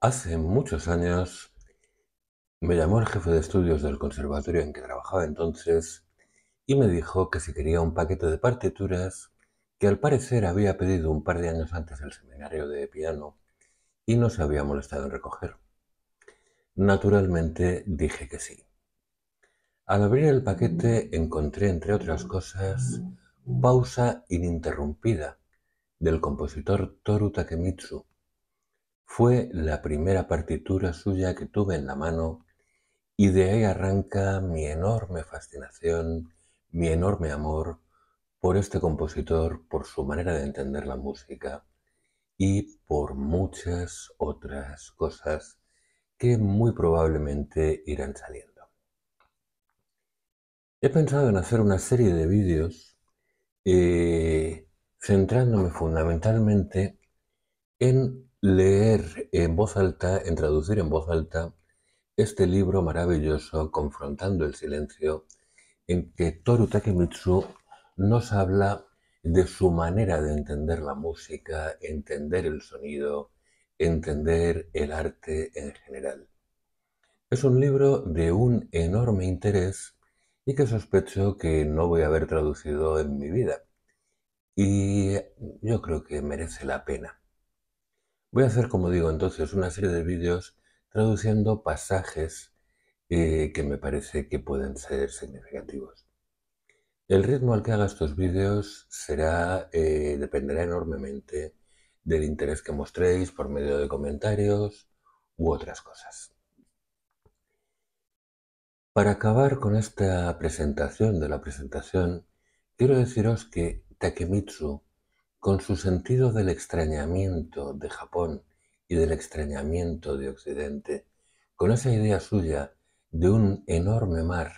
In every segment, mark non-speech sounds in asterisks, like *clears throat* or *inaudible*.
Hace muchos años me llamó el jefe de estudios del conservatorio en que trabajaba entonces y me dijo que si quería un paquete de partituras que al parecer había pedido un par de años antes el seminario de piano y no se había molestado en recoger. Naturalmente dije que sí. Al abrir el paquete encontré, entre otras cosas, pausa ininterrumpida del compositor Toru Takemitsu. Fue la primera partitura suya que tuve en la mano y de ahí arranca mi enorme fascinación, mi enorme amor por este compositor, por su manera de entender la música y por muchas otras cosas que muy probablemente irán saliendo. He pensado en hacer una serie de vídeos eh, centrándome fundamentalmente en leer en voz alta, en traducir en voz alta, este libro maravilloso, Confrontando el Silencio, en que Toru Takemitsu nos habla de su manera de entender la música, entender el sonido, entender el arte en general. Es un libro de un enorme interés y que sospecho que no voy a haber traducido en mi vida. Y yo creo que merece la pena. Voy a hacer, como digo entonces, una serie de vídeos traduciendo pasajes eh, que me parece que pueden ser significativos. El ritmo al que haga estos vídeos será, eh, dependerá enormemente del interés que mostréis por medio de comentarios u otras cosas. Para acabar con esta presentación de la presentación, quiero deciros que Takemitsu, con su sentido del extrañamiento de Japón y del extrañamiento de Occidente, con esa idea suya de un enorme mar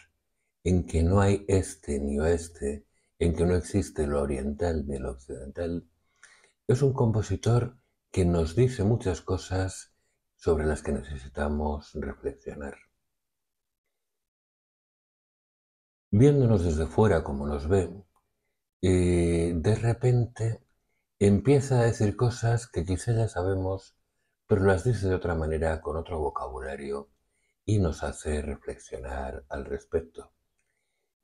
en que no hay este ni oeste, en que no existe lo oriental ni lo occidental, es un compositor que nos dice muchas cosas sobre las que necesitamos reflexionar. viéndonos desde fuera como nos ven, eh, de repente empieza a decir cosas que quizás ya sabemos, pero las dice de otra manera, con otro vocabulario, y nos hace reflexionar al respecto.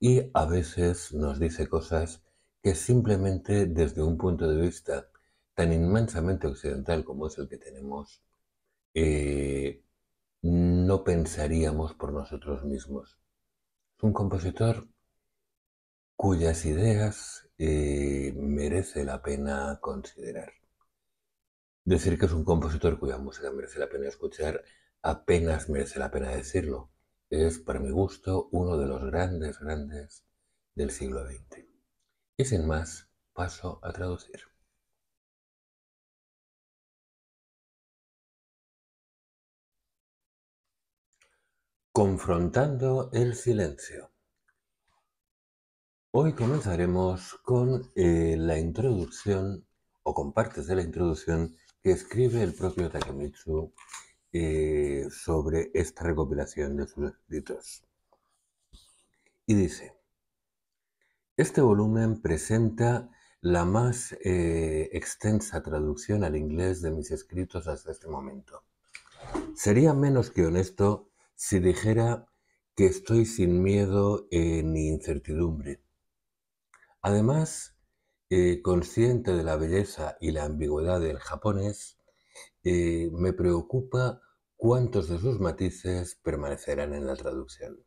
Y a veces nos dice cosas que simplemente desde un punto de vista tan inmensamente occidental como es el que tenemos, eh, no pensaríamos por nosotros mismos un compositor cuyas ideas eh, merece la pena considerar. Decir que es un compositor cuya música merece la pena escuchar apenas merece la pena decirlo. Es, para mi gusto, uno de los grandes, grandes del siglo XX. Y sin más, paso a traducir. Confrontando el silencio. Hoy comenzaremos con eh, la introducción o con partes de la introducción que escribe el propio Takemitsu eh, sobre esta recopilación de sus escritos. Y dice, este volumen presenta la más eh, extensa traducción al inglés de mis escritos hasta este momento. Sería menos que honesto si dijera que estoy sin miedo ni incertidumbre. Además, eh, consciente de la belleza y la ambigüedad del japonés, eh, me preocupa cuántos de sus matices permanecerán en la traducción.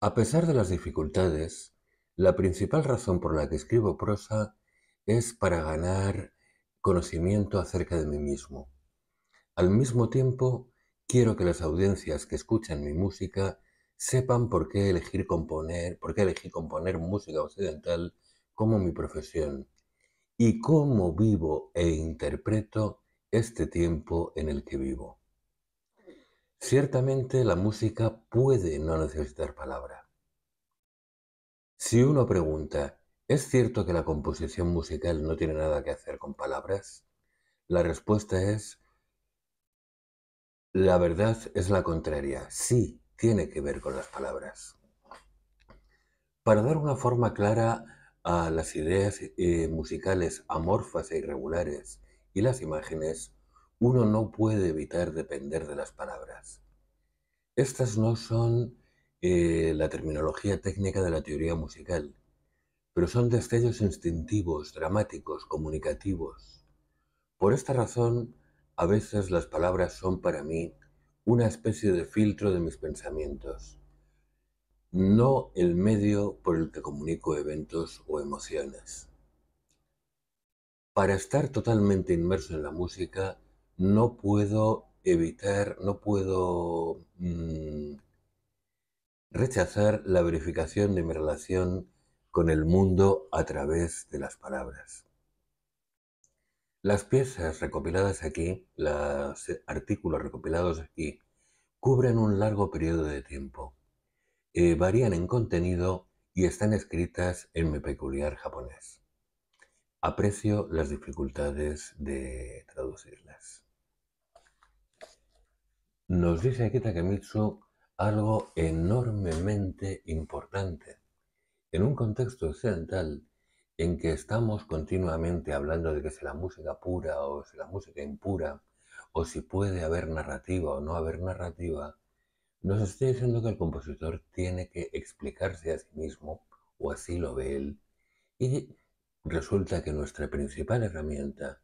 A pesar de las dificultades, la principal razón por la que escribo prosa es para ganar conocimiento acerca de mí mismo. Al mismo tiempo, Quiero que las audiencias que escuchan mi música sepan por qué elegir componer, por qué elegí componer música occidental como mi profesión y cómo vivo e interpreto este tiempo en el que vivo. Ciertamente la música puede no necesitar palabra. Si uno pregunta, ¿es cierto que la composición musical no tiene nada que hacer con palabras? La respuesta es la verdad es la contraria, sí tiene que ver con las palabras. Para dar una forma clara a las ideas eh, musicales amorfas e irregulares y las imágenes, uno no puede evitar depender de las palabras. Estas no son eh, la terminología técnica de la teoría musical, pero son destellos instintivos, dramáticos, comunicativos. Por esta razón, a veces las palabras son para mí una especie de filtro de mis pensamientos, no el medio por el que comunico eventos o emociones. Para estar totalmente inmerso en la música, no puedo evitar, no puedo mm, rechazar la verificación de mi relación con el mundo a través de las palabras. Las piezas recopiladas aquí, los eh, artículos recopilados aquí, cubren un largo periodo de tiempo, eh, varían en contenido y están escritas en mi peculiar japonés. Aprecio las dificultades de traducirlas. Nos dice aquí Takamitsu algo enormemente importante. En un contexto occidental, en que estamos continuamente hablando de que es la música pura o es la música impura, o si puede haber narrativa o no haber narrativa, nos está diciendo que el compositor tiene que explicarse a sí mismo, o así lo ve él, y resulta que nuestra principal herramienta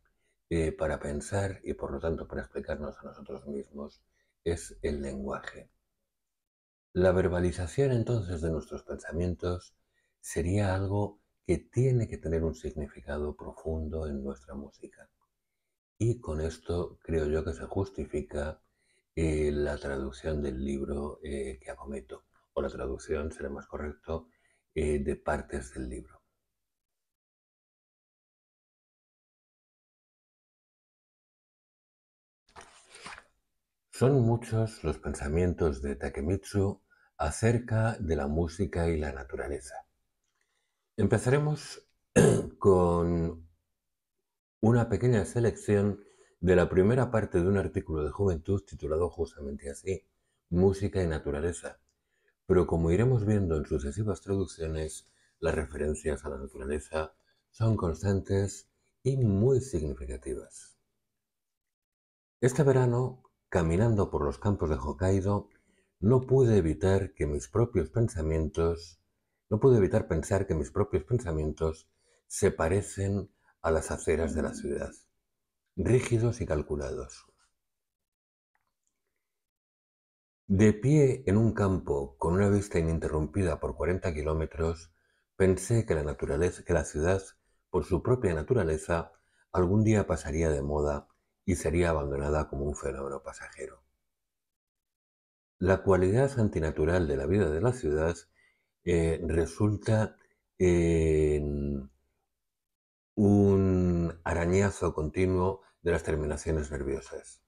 eh, para pensar y por lo tanto para explicarnos a nosotros mismos es el lenguaje. La verbalización entonces de nuestros pensamientos sería algo que tiene que tener un significado profundo en nuestra música. Y con esto creo yo que se justifica eh, la traducción del libro eh, que acometo, o la traducción, será más correcto, eh, de partes del libro. Son muchos los pensamientos de Takemitsu acerca de la música y la naturaleza. Empezaremos *clears throat* con una pequeña selección de la primera parte de un artículo de Juventud titulado justamente así, Música y Naturaleza, pero como iremos viendo en sucesivas traducciones, las referencias a la naturaleza son constantes y muy significativas. Este verano, caminando por los campos de Hokkaido, no pude evitar que mis propios pensamientos no pude evitar pensar que mis propios pensamientos se parecen a las aceras de la mm. ciudad, rígidos y calculados. De pie en un campo con una vista ininterrumpida por 40 kilómetros, pensé que la, naturaleza, que la ciudad, por su propia naturaleza, algún día pasaría de moda y sería abandonada como un fenómeno pasajero. La cualidad antinatural de la vida de la ciudad eh, resulta un arañazo continuo de las terminaciones nerviosas.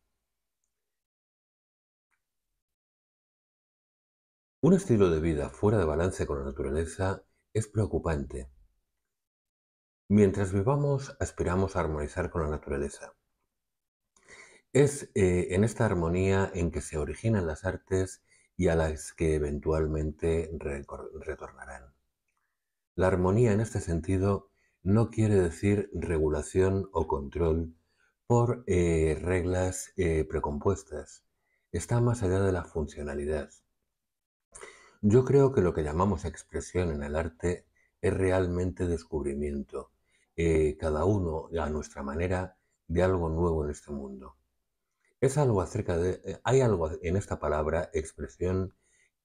Un estilo de vida fuera de balance con la naturaleza es preocupante. Mientras vivamos, aspiramos a armonizar con la naturaleza. Es eh, en esta armonía en que se originan las artes y a las que eventualmente retornarán. La armonía en este sentido no quiere decir regulación o control por eh, reglas eh, precompuestas. Está más allá de la funcionalidad. Yo creo que lo que llamamos expresión en el arte es realmente descubrimiento, eh, cada uno a nuestra manera de algo nuevo en este mundo. Es algo acerca de... Eh, hay algo en esta palabra, expresión,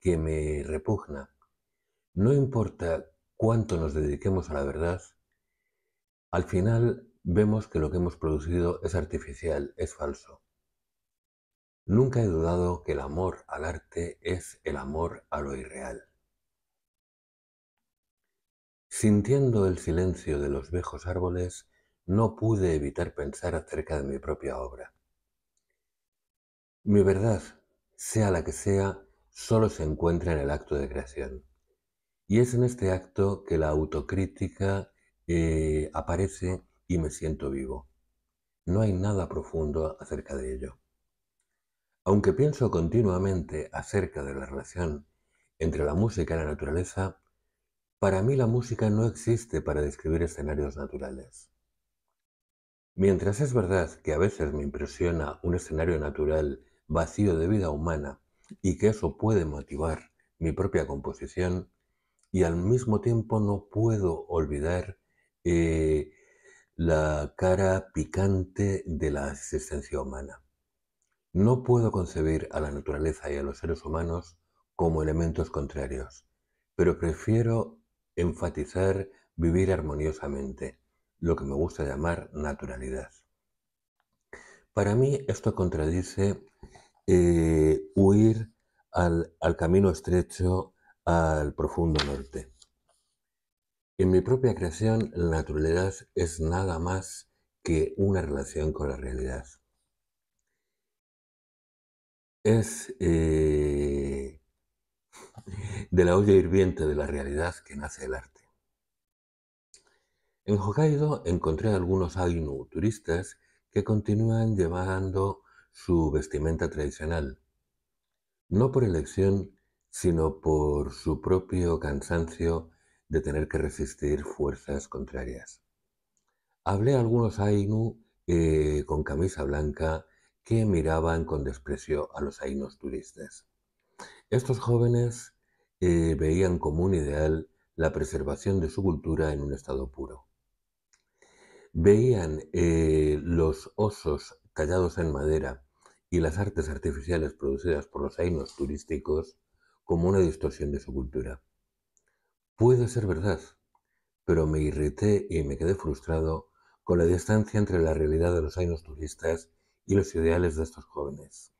que me repugna. No importa cuánto nos dediquemos a la verdad, al final vemos que lo que hemos producido es artificial, es falso. Nunca he dudado que el amor al arte es el amor a lo irreal. Sintiendo el silencio de los viejos árboles, no pude evitar pensar acerca de mi propia obra. Mi verdad, sea la que sea, solo se encuentra en el acto de creación. Y es en este acto que la autocrítica eh, aparece y me siento vivo. No hay nada profundo acerca de ello. Aunque pienso continuamente acerca de la relación entre la música y la naturaleza, para mí la música no existe para describir escenarios naturales. Mientras es verdad que a veces me impresiona un escenario natural vacío de vida humana y que eso puede motivar mi propia composición y al mismo tiempo no puedo olvidar eh, la cara picante de la existencia humana. No puedo concebir a la naturaleza y a los seres humanos como elementos contrarios, pero prefiero enfatizar vivir armoniosamente, lo que me gusta llamar naturalidad. Para mí esto contradice eh, huir al, camino estrecho, al profundo norte. En mi propia creación, la naturaleza es nada más que una relación con la realidad. Es eh, de la olla hirviente de la realidad que nace el arte. En Hokkaido encontré a algunos ainu turistas que continúan llevando su vestimenta tradicional, no por elección, sino por su propio cansancio de tener que resistir fuerzas contrarias. Hablé a algunos Ainu eh, con camisa blanca que miraban con desprecio a los Ainos turistas. Estos jóvenes eh, veían como un ideal la preservación de su cultura en un estado puro veían eh, los osos tallados en madera y las artes artificiales producidas por los ainos turísticos como una distorsión de su cultura. Puede ser verdad, pero me irrité y me quedé frustrado con la distancia entre la realidad de los ainos turistas y los ideales de estos jóvenes.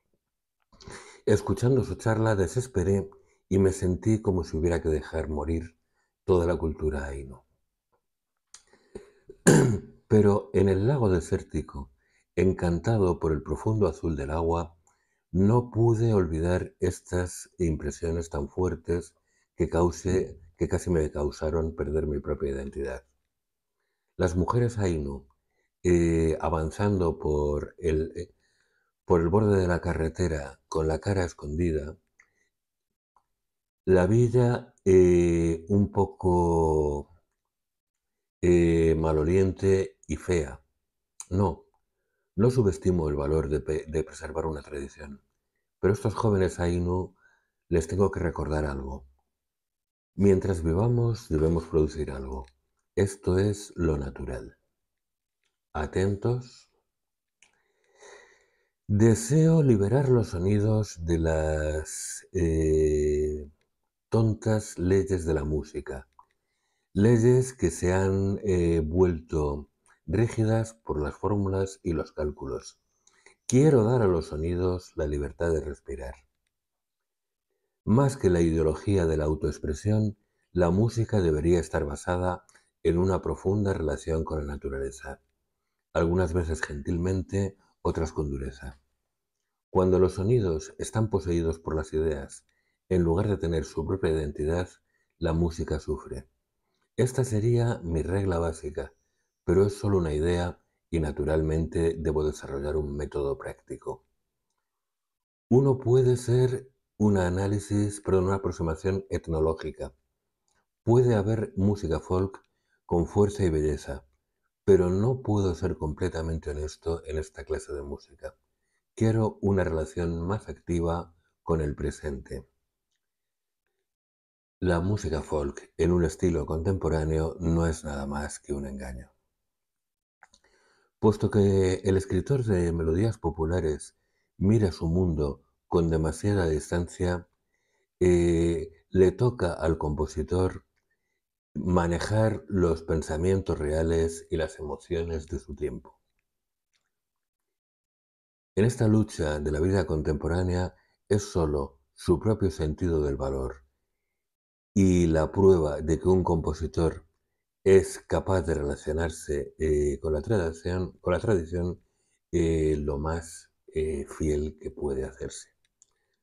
Escuchando su charla desesperé y me sentí como si hubiera que dejar morir toda la cultura aino. *clears throat* Pero en el lago desértico, encantado por el profundo azul del agua, no pude olvidar estas impresiones tan fuertes que, casi me causaron perder mi propia identidad. Las mujeres Ainu, eh, avanzando eh, por el, borde de la carretera con la cara escondida, la vida eh, un poco maloliente y fea. No, no subestimo el valor de, preservar una tradición, pero a estos jóvenes Ainu les tengo que recordar algo. Mientras vivamos debemos producir algo. Esto es lo natural. Atentos. Deseo liberar los sonidos de las eh, tontas leyes de la música, leyes que se han eh, vuelto rígidas por las fórmulas y los cálculos. Quiero dar a los sonidos la libertad de respirar. Más que la ideología de la autoexpresión, la música debería estar basada en una profunda relación con la naturaleza, algunas veces gentilmente, otras con dureza. Cuando los sonidos están poseídos por las ideas, en lugar de tener su propia identidad, la música sufre. Esta sería mi regla básica, pero es solo una idea y naturalmente debo desarrollar un método práctico. Uno puede ser un análisis, perdón, una aproximación etnológica. Puede haber música folk con fuerza y belleza, pero no puedo ser completamente honesto en esta clase de música. Quiero una relación más activa con el presente. La música folk en un estilo contemporáneo no es nada más que un engaño. Puesto que el escritor de melodías populares mira su mundo con demasiada distancia, eh, le toca al compositor manejar los pensamientos reales y las emociones de su tiempo. En esta lucha de la vida contemporánea es sólo su propio sentido del valor y la prueba de que un compositor es capaz de relacionarse eh, con la tradición, con la tradición eh, lo más eh, fiel que puede hacerse.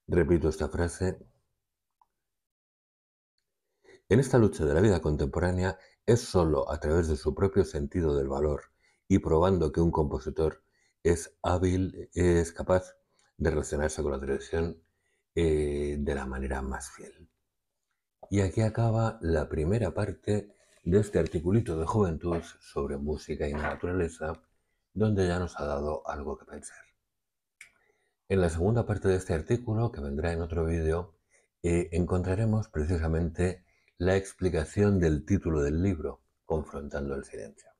Repito esta frase. En esta lucha de la vida contemporánea es sólo a través de su propio sentido del valor y probando que un compositor es hábil, es capaz de relacionarse con la tradición de la manera más fiel. Y aquí acaba la primera parte de este articulito de juventud sobre música y naturaleza, donde ya nos ha dado algo que pensar. En la segunda parte de este artículo, que vendrá en otro vídeo, eh, encontraremos precisamente la explicación del título del libro, Confrontando el Silencio.